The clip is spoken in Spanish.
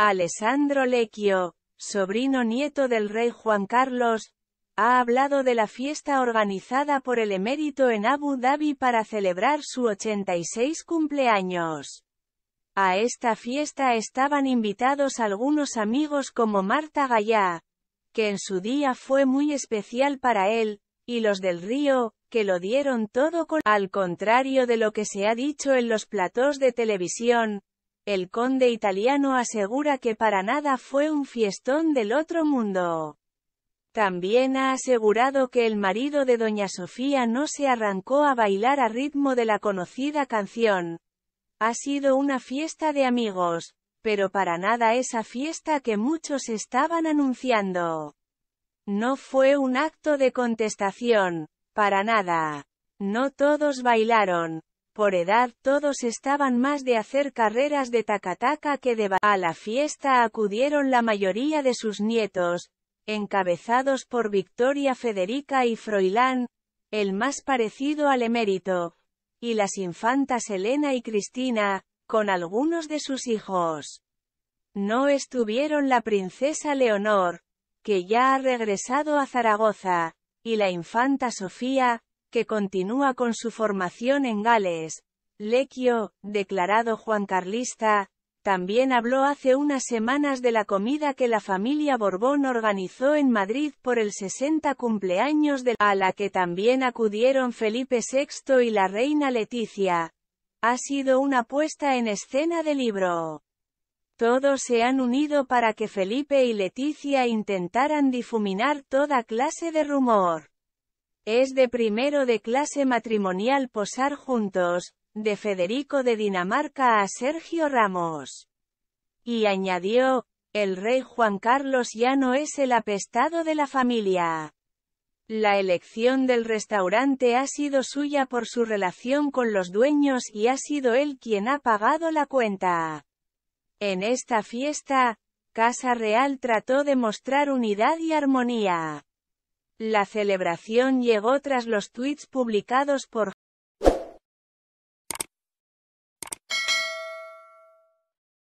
Alessandro Lecchio, sobrino nieto del rey Juan Carlos, ha hablado de la fiesta organizada por el emérito en Abu Dhabi para celebrar su 86 cumpleaños. A esta fiesta estaban invitados algunos amigos como Marta Gallá, que en su día fue muy especial para él, y los del río, que lo dieron todo con... Al contrario de lo que se ha dicho en los platós de televisión, el conde italiano asegura que para nada fue un fiestón del otro mundo. También ha asegurado que el marido de doña Sofía no se arrancó a bailar a ritmo de la conocida canción. Ha sido una fiesta de amigos, pero para nada esa fiesta que muchos estaban anunciando. No fue un acto de contestación, para nada. No todos bailaron, por edad todos estaban más de hacer carreras de tacataca que de A la fiesta acudieron la mayoría de sus nietos, encabezados por Victoria Federica y Froilán, el más parecido al emérito, y las infantas Elena y Cristina, con algunos de sus hijos. No estuvieron la princesa Leonor, que ya ha regresado a Zaragoza, y la infanta Sofía, que continúa con su formación en Gales. Lequio, declarado juan carlista, también habló hace unas semanas de la comida que la familia Borbón organizó en Madrid por el 60 cumpleaños de la a la que también acudieron Felipe VI y la reina Leticia. Ha sido una puesta en escena de libro. Todos se han unido para que Felipe y Leticia intentaran difuminar toda clase de rumor. Es de primero de clase matrimonial Posar Juntos, de Federico de Dinamarca a Sergio Ramos. Y añadió, el rey Juan Carlos ya no es el apestado de la familia. La elección del restaurante ha sido suya por su relación con los dueños y ha sido él quien ha pagado la cuenta. En esta fiesta, Casa Real trató de mostrar unidad y armonía. La celebración llegó tras los tweets publicados por